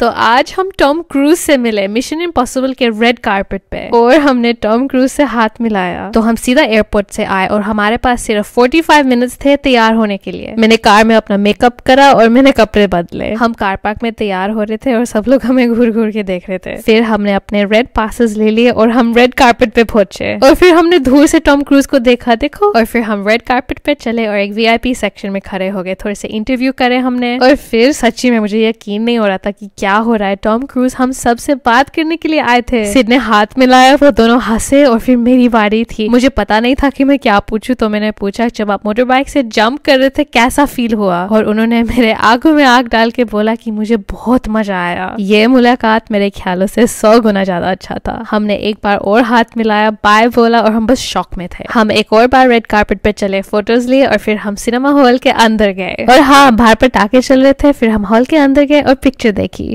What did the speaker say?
तो आज हम टॉम क्रूज से मिले मिशन इम्पॉसिबल के रेड कार्पेट पे और हमने टॉम क्रूज से हाथ मिलाया तो हम सीधा एयरपोर्ट से आए और हमारे पास सिर्फ 45 मिनट्स थे तैयार होने के लिए मैंने कार में अपना मेकअप करा और मैंने कपड़े बदले हम कार पार्क में तैयार हो रहे थे और सब लोग हमें घूर घूर के देख रहे थे फिर हमने अपने रेड पासिस ले लिए और हम रेड कार्पेट पे पहुंचे और फिर हमने दूर से टॉम क्रूज को देखा देखो और फिर हम रेड कार्पेट पे चले और एक वी सेक्शन में खड़े हो गए थोड़े से इंटरव्यू करे हमने और फिर सच्ची में मुझे यकीन नहीं हो रहा था की क्या क्या हो रहा है टॉम क्रूज हम सब से बात करने के लिए आए थे सिड ने हाथ मिलाया वो दोनों हंसे और फिर मेरी बारी थी मुझे पता नहीं था कि मैं क्या पूछूं तो मैंने पूछा जब आप मोटर बाइक से जंप कर रहे थे कैसा फील हुआ और उन्होंने मेरे आंखों में आग डाल के बोला की मुझे बहुत मजा आया ये मुलाकात मेरे ख्यालों से सौ गुना ज्यादा अच्छा था हमने एक बार और हाथ मिलाया बाय बोला और हम बस शौक में थे हम एक और बार रेड कार्पेट पर चले फोटोज लिए और फिर हम सिनेमा हॉल के अंदर गए और हाँ बाहर पर टाके चल रहे थे फिर हम हॉल के अंदर गए और पिक्चर देखी